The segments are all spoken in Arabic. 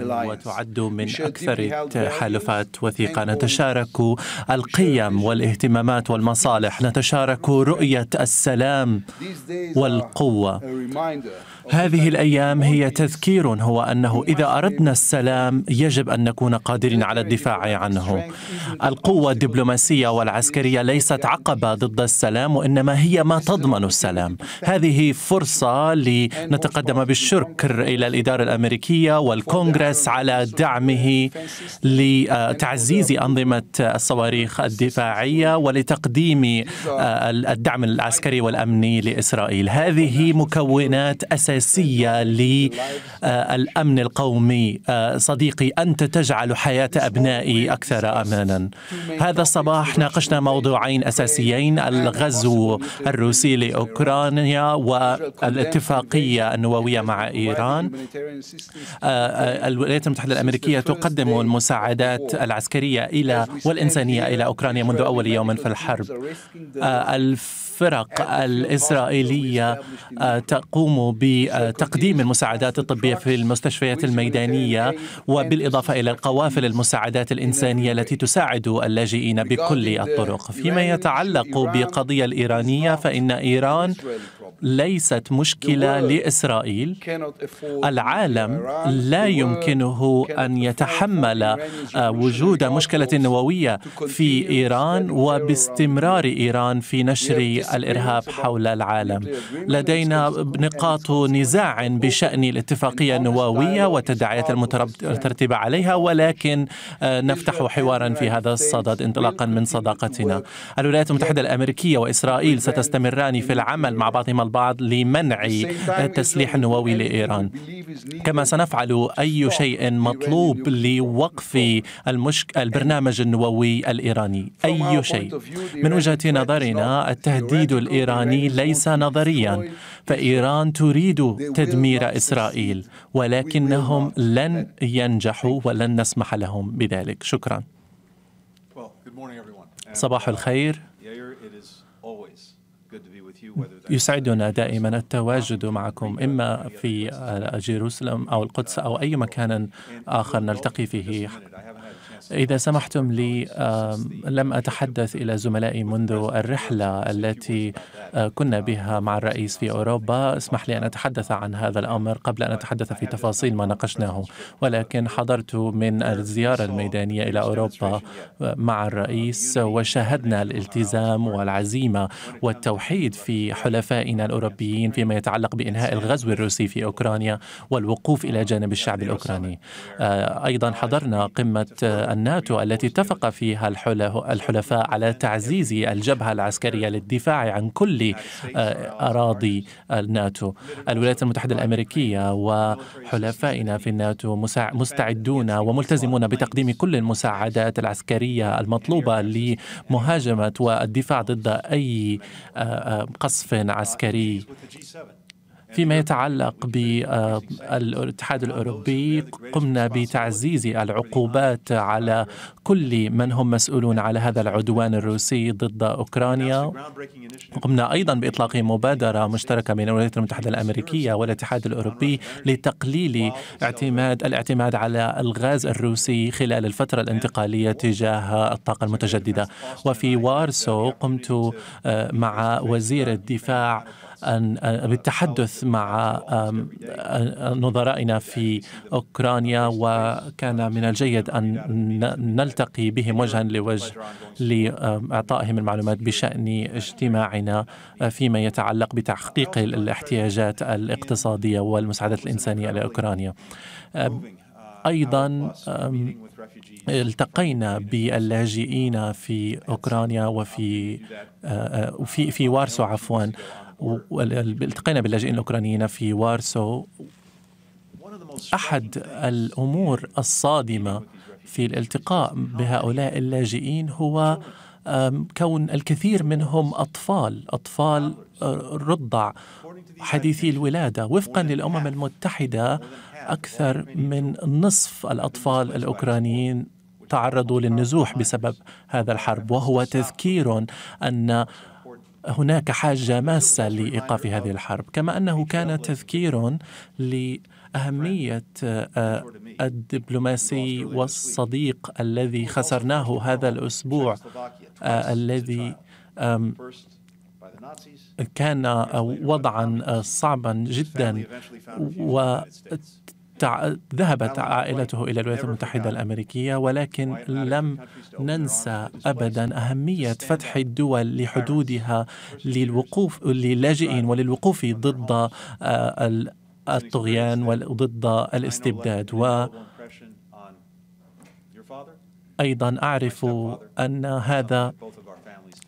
وتعد من أكثر التحالفات وثيقة نتشارك القيم والاهتمامات والمصالح نتشارك رؤية السلام والقوة هذه الأيام هي تذكير هو أنه إذا أردنا السلام يجب أن نكون قادرين على الدفاع عنه القوة الدبلوماسية والعسكرية ليست عقبة ضد السلام وإنما هي ما تضمن السلام هذه فرصة لنتقدم بالشكر إلى الإدارة الأمريكية والكونغرس على دعمه لتعزيز أنظمة الصواريخ الدفاعية ولتقديم الدعم العسكري والأمني لإسرائيل هذه مكونات أساسية أساسية للأمن القومي آه، صديقي أنت تجعل حياة أبنائي أكثر أمانا هذا الصباح ناقشنا موضوعين أساسيين الغزو الروسي لأوكرانيا والاتفاقية النووية مع إيران آه، آه، الولايات المتحدة الأمريكية تقدم المساعدات العسكرية إلى والإنسانية إلى أوكرانيا منذ أول يوم في الحرب الف الفرق آه، الإسرائيلية آه، تقوم بتقديم المساعدات الطبية في المستشفيات الميدانية وبالإضافة إلى القوافل المساعدات الإنسانية التي تساعد اللاجئين بكل الطرق فيما يتعلق بقضية الإيرانية فإن إيران ليست مشكلة لإسرائيل العالم لا يمكنه أن يتحمل آه، وجود مشكلة نووية في إيران وباستمرار إيران في نشر الإرهاب حول العالم لدينا نقاط نزاع بشأن الاتفاقية النووية والتداعيات المترتبة عليها ولكن آه، نفتح حوارا في هذا الصدد انطلاقا من صداقتنا الولايات المتحدة الأمريكية وإسرائيل ستستمران في العمل مع بعضهما بعض لمنع التسليح النووي لإيران كما سنفعل أي شيء مطلوب لوقف المشك... البرنامج النووي الإيراني أي شيء من وجهة نظرنا التهديد الإيراني ليس نظريا فإيران تريد تدمير إسرائيل ولكنهم لن ينجحوا ولن نسمح لهم بذلك شكرا صباح uh, الخير يسعدنا دائما التواجد معكم إما في جيروسلم أو القدس أو أي مكان آخر نلتقي فيه إذا سمحتم لي لم أتحدث إلى زملائي منذ الرحلة التي كنا بها مع الرئيس في أوروبا اسمح لي أن أتحدث عن هذا الأمر قبل أن أتحدث في تفاصيل ما ناقشناه ولكن حضرت من الزيارة الميدانية إلى أوروبا مع الرئيس وشاهدنا الالتزام والعزيمة والتوحيد في حلفائنا الأوروبيين فيما يتعلق بإنهاء الغزو الروسي في أوكرانيا والوقوف إلى جانب الشعب الأوكراني أيضا حضرنا قمة الناتو التي اتفق فيها الحلفاء على تعزيز الجبهة العسكرية للدفاع عن كل آه، أراضي الناتو الولايات المتحدة الأمريكية وحلفائنا في الناتو مستعدون وملتزمون بتقديم كل المساعدات العسكرية المطلوبة لمهاجمة والدفاع ضد أي آه، آه، قصف عسكري فيما يتعلق بالاتحاد الأوروبي قمنا بتعزيز العقوبات على كل من هم مسؤولون على هذا العدوان الروسي ضد أوكرانيا قمنا أيضا بإطلاق مبادرة مشتركة بين الولايات المتحدة الأمريكية والاتحاد الأوروبي لتقليل اعتماد الاعتماد على الغاز الروسي خلال الفترة الانتقالية تجاه الطاقة المتجددة وفي وارسو قمت آه، مع وزير الدفاع أن بالتحدث مع نظرائنا في أوكرانيا وكان من الجيد أن نلتقي بهم وجها لوجه لإعطائهم المعلومات بشأن اجتماعنا فيما يتعلق بتحقيق الاحتياجات الاقتصادية والمساعدات الإنسانية لأوكرانيا أيضا التقينا باللاجئين في أوكرانيا وفي آه، آه، في في وارسو عفوا والتقينا باللاجئين الأوكرانيين في وارسو أحد الأمور الصادمة في الالتقاء بهؤلاء اللاجئين هو كون الكثير منهم أطفال أطفال آه، رضع حديثي الولادة وفقا للأمم المتحدة أكثر من نصف الأطفال الأوكرانيين تعرضوا للنزوح بسبب هذا الحرب وهو تذكير أن هناك حاجة ماسة لإيقاف هذه الحرب كما أنه كان تذكير لأهمية آه، الدبلوماسي والصديق الذي خسرناه هذا الأسبوع آه، الذي كان آه، وضعا صعبا جدا ذهبت عائلته إلى الولايات المتحدة الأمريكية ولكن لم ننسى أبدا أهمية فتح الدول لحدودها للوقوف للاجئين وللوقوف ضد آه، الطغيان وضد الاستبداد و أيضا أعرف أن هذا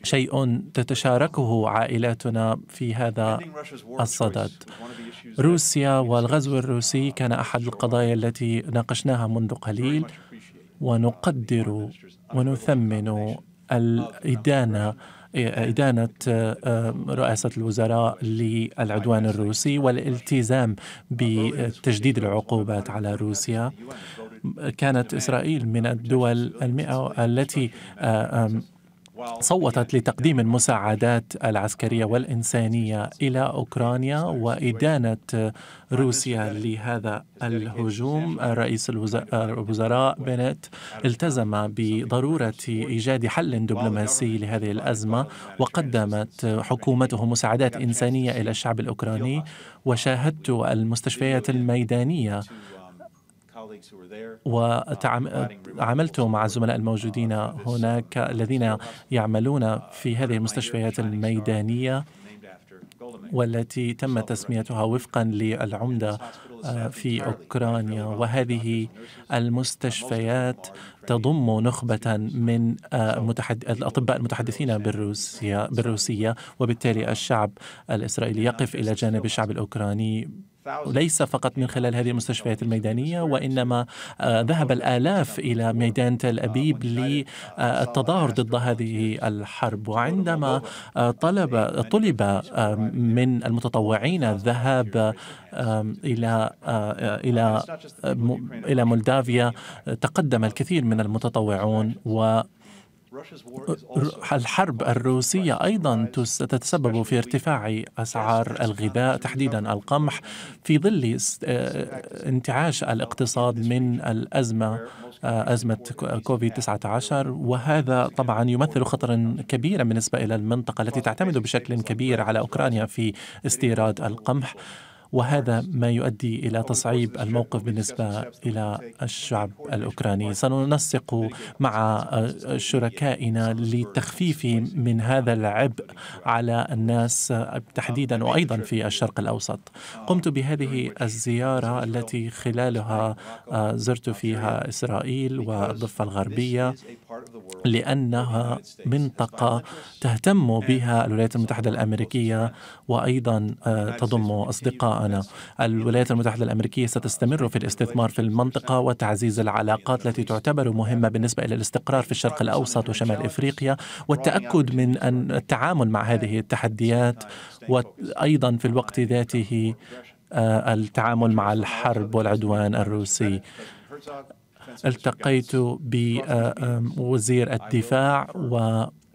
شيء تتشاركه عائلاتنا في هذا الصدد روسيا والغزو الروسي كان احد القضايا التي ناقشناها منذ قليل ونقدر ونثمن الادانه إدانة رئاسة الوزراء للعدوان الروسي والالتزام بتجديد العقوبات على روسيا كانت إسرائيل من الدول المئة التي صوتت لتقديم المساعدات العسكرية والإنسانية إلى أوكرانيا وإدانة روسيا لهذا الهجوم رئيس الوزراء بنت التزم بضرورة إيجاد حل دبلوماسي لهذه الأزمة وقدمت حكومته مساعدات إنسانية إلى الشعب الأوكراني وشاهدت المستشفيات الميدانية Um, وعملت مع الزملاء الموجودين هناك الذين يعملون uh, في هذه المستشفيات الميدانية uh, والتي تم تسميتها وفقا للعمدة uh, في أوكرانيا وهذه المستشفيات تضم نخبة من الأطباء المتحدثين بالروسية بالروسية وبالتالي الشعب الإسرائيلي يقف إلى جانب الشعب الأوكراني ليس فقط من خلال هذه المستشفيات الميدانية وإنما آه، ذهب الآلاف إلى ميدان تل أبيب للتظاهر ضد هذه الحرب وعندما آه، طلب طلب آه، من المتطوعين الذهاب إلى إلى إلى مولدافيا تقدم الكثير من المتطوعون و الحرب الروسية أيضا تتسبب في ارتفاع أسعار الغذاء تحديدا القمح في ظل انتعاش الاقتصاد من الأزمة أزمة كوفيد 19 وهذا طبعا يمثل خطرا كبيرا بالنسبة إلى المنطقة التي تعتمد بشكل كبير على أوكرانيا في استيراد القمح وهذا ما يؤدي إلى تصعيب الموقف بالنسبة إلى الشعب الأوكراني سننسق مع شركائنا لتخفيف من هذا العبء على الناس تحديدا وأيضا في الشرق الأوسط قمت بهذه الزيارة التي خلالها زرت فيها إسرائيل والضفة الغربية لأنها منطقة تهتم بها الولايات المتحدة الأمريكية وأيضا تضم أصدقاء معنا الولايات المتحدة الأمريكية ستستمر في الاستثمار في المنطقة وتعزيز العلاقات التي تعتبر مهمة بالنسبة إلى الاستقرار في الشرق الأوسط وشمال إفريقيا والتأكد من أن التعامل مع هذه التحديات وأيضا في الوقت ذاته آه، التعامل مع الحرب والعدوان الروسي التقيت بوزير آه، الدفاع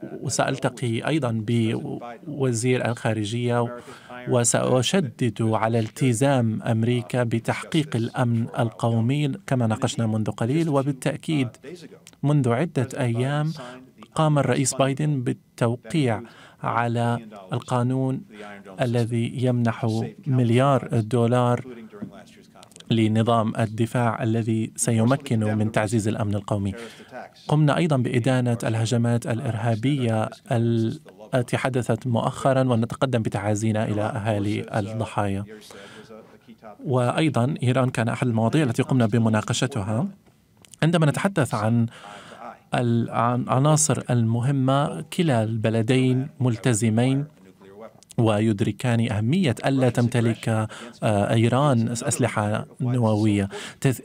وسألتقي أيضا بوزير الخارجية وسأشدد على التزام أمريكا بتحقيق الأمن القومي كما ناقشنا منذ قليل وبالتأكيد منذ عدة أيام قام الرئيس بايدن بالتوقيع على القانون الذي يمنح مليار دولار لنظام الدفاع الذي سيمكن من تعزيز الامن القومي. قمنا ايضا بادانه الهجمات الارهابيه التي حدثت مؤخرا ونتقدم بتعازينا إلى أهالي uh, الضحايا uh, وأيضا إيران كان أحد المواضيع التي قمنا بمناقشتها عندما نتحدث عن العناصر المهمة كلا البلدين ملتزمين ويدركان أهمية ألا تمتلك آه، إيران أسلحة نووية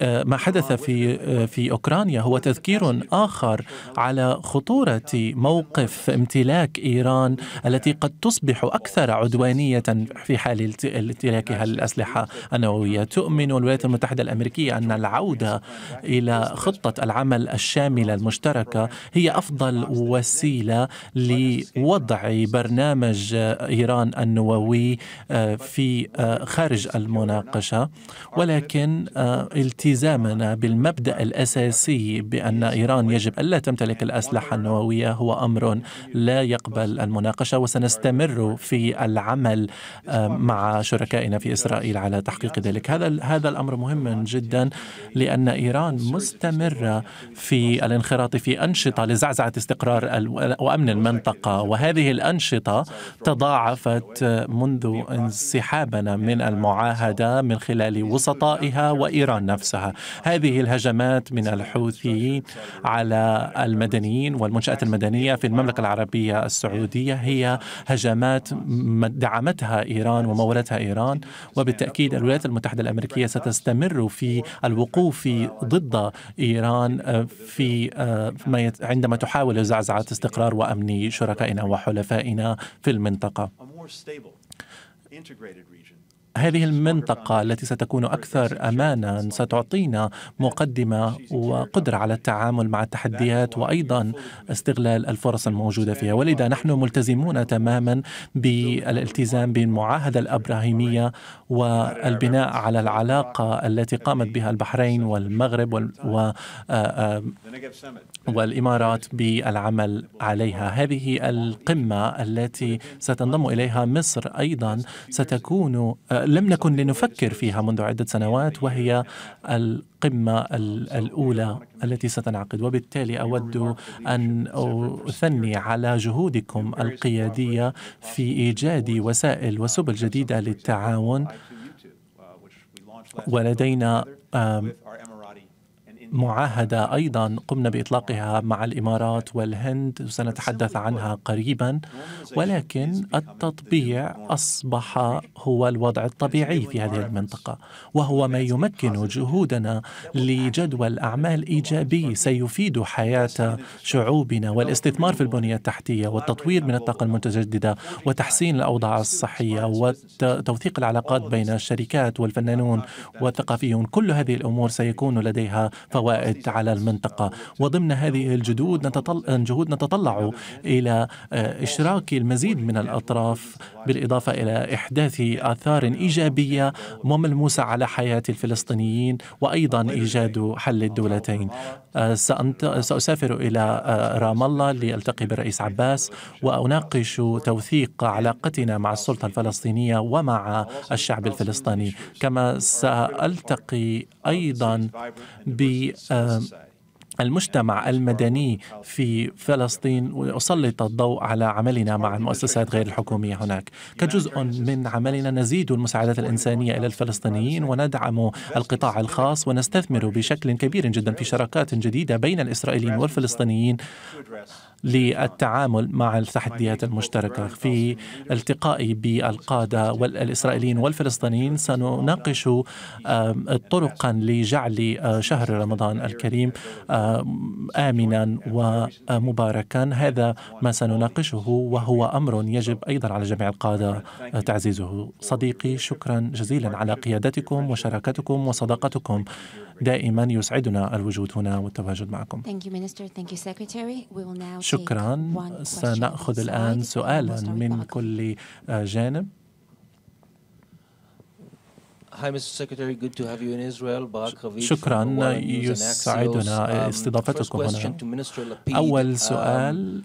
آه، ما حدث في آه، في أوكرانيا هو تذكير آخر على خطورة موقف امتلاك إيران التي قد تصبح أكثر عدوانية في حال امتلاكها الأسلحة النووية تؤمن الولايات المتحدة الأمريكية أن العودة إلى خطة العمل الشاملة المشتركة هي أفضل وسيلة لوضع برنامج إيران الطيران النووي آه، في آه، خارج المناقشة ولكن آه، التزامنا بالمبدأ الأساسي بأن إيران يجب ألا تمتلك الأسلحة النووية هو أمر لا يقبل المناقشة وسنستمر في العمل مع شركائنا في إسرائيل على تحقيق ذلك هذا هذا الأمر مهم جدا لأن إيران مستمرة في الانخراط في أنشطة لزعزعة استقرار وأمن المنطقة وهذه الأنشطة تضاعفت سنوات منذ انسحابنا من المعاهدة من خلال وسطائها وإيران نفسها هذه الهجمات من الحوثيين على المدنيين والمنشآت المدنية في المملكة العربية السعودية هي هجمات دعمتها إيران ومولتها إيران وبالتأكيد الولايات المتحدة الأمريكية ستستمر في الوقوف ضد إيران آه، في آه، عندما تحاول زعزعة استقرار وأمن شركائنا وحلفائنا في المنطقة more stable, integrated region. هذه المنطقة التي ستكون أكثر أمانا ستعطينا مقدمة وقدرة على التعامل مع التحديات وأيضا استغلال الفرص الموجودة فيها ولذا نحن ملتزمون تماما بالالتزام بالمعاهدة الأبراهيمية والبناء على العلاقة التي قامت بها البحرين والمغرب و... آه، والإمارات بالعمل عليها هذه القمة التي ستنضم إليها مصر أيضا ستكون آه، لم نكن لنفكر فيها منذ عدة سنوات وهي القمة الأولى التي ستنعقد وبالتالي أود أن أثني على جهودكم القيادية في إيجاد وسائل وسبل جديدة للتعاون ولدينا معاهدة أيضا قمنا بإطلاقها مع الإمارات والهند سنتحدث عنها قريبا ولكن التطبيع أصبح هو الوضع الطبيعي في هذه المنطقة وهو ما يمكن جهودنا لجدول أعمال إيجابي سيفيد حياة شعوبنا والاستثمار في البنية التحتية والتطوير من الطاقة المتجددة وتحسين الأوضاع الصحية وتوثيق العلاقات بين الشركات والفنانون والثقافيون كل هذه الأمور سيكون لديها فوائد العوائد على المنطقة وضمن هذه الجهود نتطلع, نتطلع إلى آه، إشراك المزيد من الأطراف بالإضافة إلى إحداث آثار إيجابية وملموسة على حياة الفلسطينيين وأيضا إيجاد حل الدولتين آه، سأسافر إلى آه، رام الله لألتقي بالرئيس عباس وأناقش توثيق علاقتنا مع السلطة الفلسطينية ومع الشعب الفلسطيني كما سألتقي أيضا ب آه، المجتمع المدني في فلسطين ويسلط الضوء على عملنا مع المؤسسات غير الحكومية هناك كجزء من عملنا نزيد المساعدات الإنسانية إلى الفلسطينيين وندعم القطاع الخاص ونستثمر بشكل كبير جدا في شراكات جديدة بين الإسرائيليين والفلسطينيين للتعامل مع التحديات المشتركة في التقائي بالقادة والإسرائيليين والفلسطينيين سنناقش طرقا لجعل آه، شهر رمضان الكريم آمنا ومباركا هذا ما سنناقشه وهو أمر يجب أيضا على جميع القادة آه، تعزيزه صديقي شكرا جزيلا على قيادتكم وشراكتكم وصداقتكم دائما يسعدنا الوجود هنا والتواجد معكم شكرا شكرا سنأخذ الآن سؤالا من كل جانب شكرا e يسعدنا um, استضافتكم هنا أول um, سؤال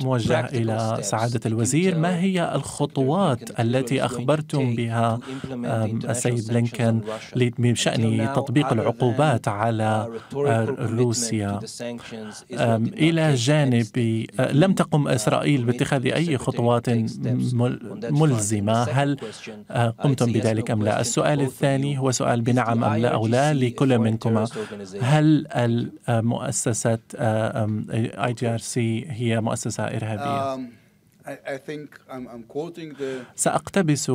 موجه إلى سعادة الوزير ما هي الخطوات التي أخبرتم بها السيد لينكن بشأن تطبيق العقوبات على روسيا إلى جانب آه، لم تقم uh, إسرائيل باتخاذ أي خطوات ملزمة هل آه، قمتم بذلك أم لا السؤال الثاني هو سؤال بنعم أم لا أو لا لكل منكما هل ار IGRC هي مؤسسة مؤسسة إرهابية um, uh, سأقتبس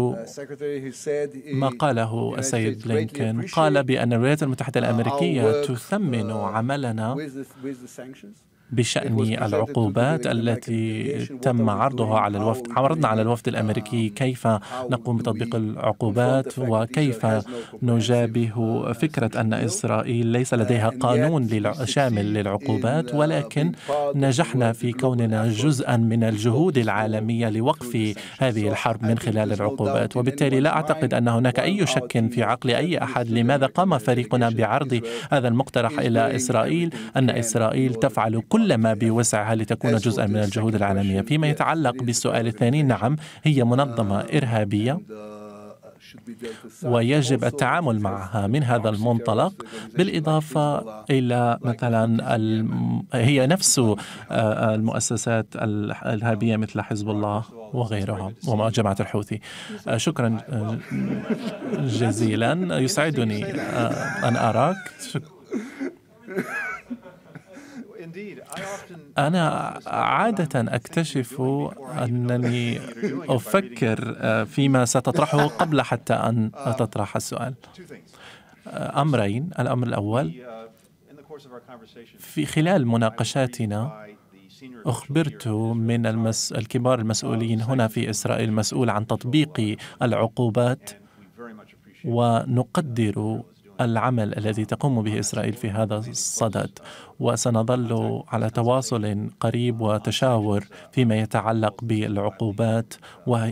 ما قاله السيد بلينكن قال بأن الولايات المتحدة الأمريكية تثمن uh, عملنا بشأن العقوبات التي تم عرضها على الوفد عرضنا على الوفد الأمريكي uh, كيف نقوم بتطبيق العقوبات وكيف نجابه فكرة أن إسرائيل ليس لديها قانون شامل uh, للعقوبات ولكن نجحنا في كوننا جزءا من الجهود العالمية لوقف هذه الحرب من خلال العقوبات وبالتالي لا أعتقد أن هناك أي شك في عقل أي أحد لماذا قام فريقنا بعرض هذا المقترح إلى إسرائيل أن إسرائيل تفعل كل كل ما بوسعها لتكون جزءا من الجهود العالمية فيما يتعلق بالسؤال الثاني نعم هي منظمة إرهابية ويجب التعامل معها من هذا المنطلق بالإضافة إلى مثلا هي نفس آه، المؤسسات الإرهابية مثل حزب الله وغيرها وجماعة الحوثي آه، شكرا آه، جزيلا يسعدني أن أراك أنا عادة أكتشف أنني أفكر آه، فيما ستطرحه قبل حتى أن تطرح السؤال آه، أمرين الأمر الأول في خلال مناقشاتنا أخبرت من المس... الكبار المسؤولين هنا في إسرائيل مسؤول عن تطبيق العقوبات ونقدر العمل الذي تقوم به إسرائيل في هذا الصدد وسنظل على تواصل قريب وتشاور فيما يتعلق بالعقوبات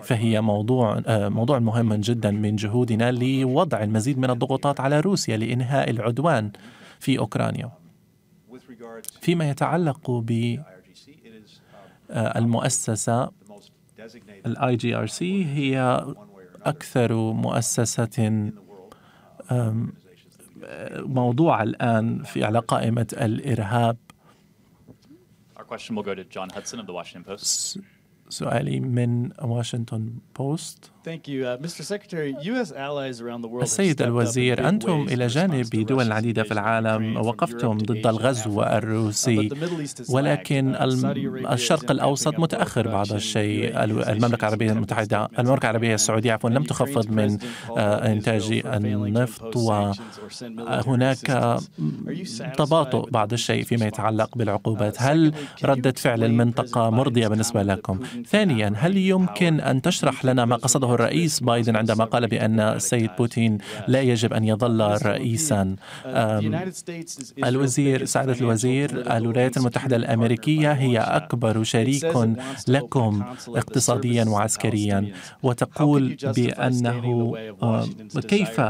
فهي موضوع موضوع مهم جدا من جهودنا لوضع المزيد من الضغوطات على روسيا لإنهاء العدوان في أوكرانيا فيما يتعلق ب آه، المؤسسة الاي جي ار سي هي أكثر مؤسسة موضوع الآن في على قائمة الإرهاب سؤالي من واشنطن بوست Uh, السيد الوزير أنتم إلى جانب دول عديدة في العالم وقفتم ضد الغزو الروسي ولكن uh, الشرق الأوسط متأخر بعض الشيء e المملكة العربية المتحدة المملكة العربية uh, السعودية عفوا لم تخفض من إنتاج النفط وهناك تباطؤ بعض الشيء فيما يتعلق بالعقوبات هل ردة فعل المنطقة مرضية بالنسبة لكم؟ ثانيا هل يمكن أن تشرح لنا ما قصده الرئيس بايدن عندما قال بأن السيد بوتين لا يجب أن يظل رئيسا الوزير سعادة الوزير الولايات المتحدة الأمريكية هي أكبر شريك لكم اقتصاديا وعسكريا وتقول بأنه كيف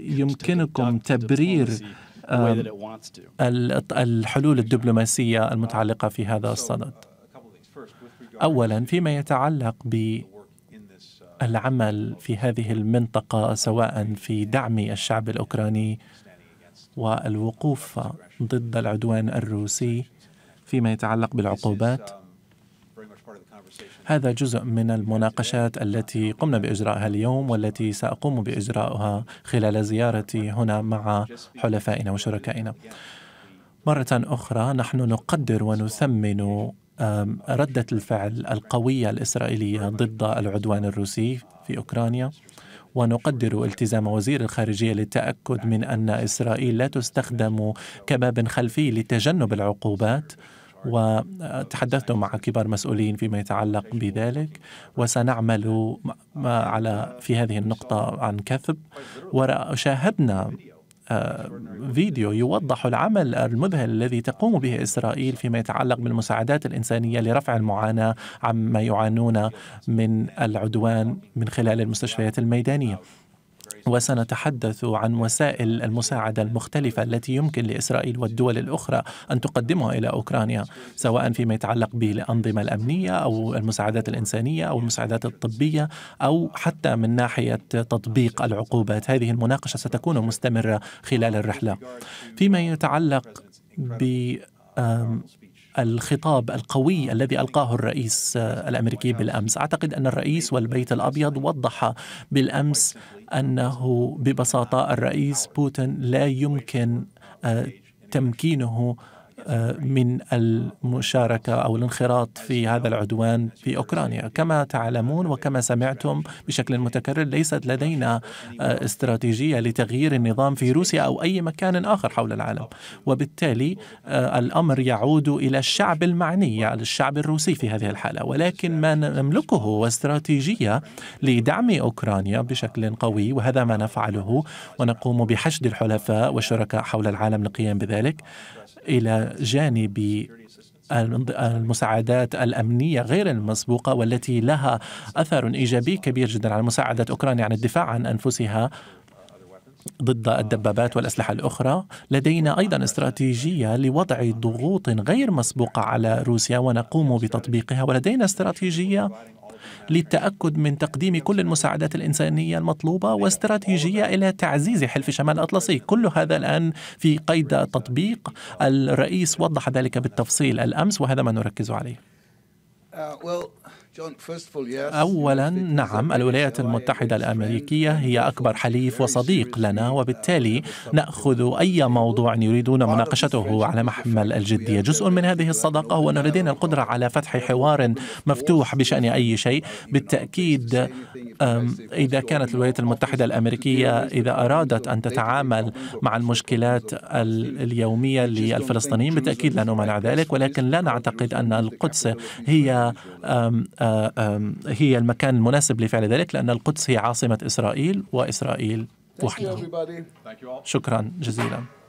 يمكنكم تبرير الحلول الدبلوماسية المتعلقة في هذا الصدد أولا فيما يتعلق ب العمل في هذه المنطقة سواء في دعم الشعب الأوكراني والوقوف ضد العدوان الروسي فيما يتعلق بالعقوبات هذا جزء من المناقشات التي قمنا بإجراءها اليوم والتي سأقوم بإجراءها خلال زيارتي هنا مع حلفائنا وشركائنا مرة أخرى نحن نقدر ونثمن ردة الفعل القوية الإسرائيلية ضد العدوان الروسي في أوكرانيا ونقدر التزام وزير الخارجية للتأكد من أن إسرائيل لا تستخدم كباب خلفي لتجنب العقوبات وتحدثت مع كبار مسؤولين فيما يتعلق بذلك وسنعمل على في هذه النقطة عن كثب وشاهدنا فيديو يوضح العمل المذهل الذي تقوم به إسرائيل فيما يتعلق بالمساعدات الإنسانية لرفع المعاناة عما يعانون من العدوان من خلال المستشفيات الميدانية وسنتحدث عن وسائل المساعدة المختلفة التي يمكن لإسرائيل والدول الأخرى أن تقدمها إلى أوكرانيا سواء فيما يتعلق بالأنظمة الأمنية أو المساعدات الإنسانية أو المساعدات الطبية أو حتى من ناحية تطبيق العقوبات هذه المناقشة ستكون مستمرة خلال الرحلة فيما يتعلق ب الخطاب القوي الذي ألقاه الرئيس الأمريكي بالأمس أعتقد أن الرئيس والبيت الأبيض وضح بالأمس أنه ببساطة الرئيس بوتين لا يمكن آه، تمكينه من المشاركة أو الانخراط في هذا العدوان في أوكرانيا كما تعلمون وكما سمعتم بشكل متكرر ليست لدينا آه، استراتيجية لتغيير النظام في روسيا أو أي مكان آخر حول العالم وبالتالي آه، الأمر يعود إلى الشعب المعني يعني الشعب الروسي في هذه الحالة ولكن ما نملكه هو استراتيجية لدعم أوكرانيا بشكل قوي وهذا ما نفعله ونقوم بحشد الحلفاء والشركاء حول العالم للقيام بذلك إلى جانب المساعدات الأمنية غير المسبوقة والتي لها أثر إيجابي كبير جدا على مساعدة أوكرانيا عن الدفاع عن أنفسها ضد الدبابات والأسلحة الأخرى لدينا أيضا استراتيجية لوضع ضغوط غير مسبوقة على روسيا ونقوم بتطبيقها ولدينا استراتيجية للتأكد من تقديم كل المساعدات الإنسانية المطلوبة واستراتيجية إلى تعزيز حلف شمال الأطلسي كل هذا الآن في قيد تطبيق الرئيس وضح ذلك بالتفصيل الأمس وهذا ما نركز عليه uh, اولا نعم الولايات المتحده الامريكيه هي اكبر حليف وصديق لنا وبالتالي ناخذ اي موضوع يريدون مناقشته على محمل الجديه جزء من هذه الصداقه هو ان لدينا القدره على فتح حوار مفتوح بشان اي شيء بالتاكيد اذا كانت الولايات المتحده الامريكيه اذا ارادت ان تتعامل مع المشكلات اليوميه للفلسطينيين بالتاكيد لا نمنع ذلك ولكن لا نعتقد ان القدس هي هي المكان المناسب لفعل ذلك لأن القدس هي عاصمة إسرائيل وإسرائيل وحدها شكرا جزيلا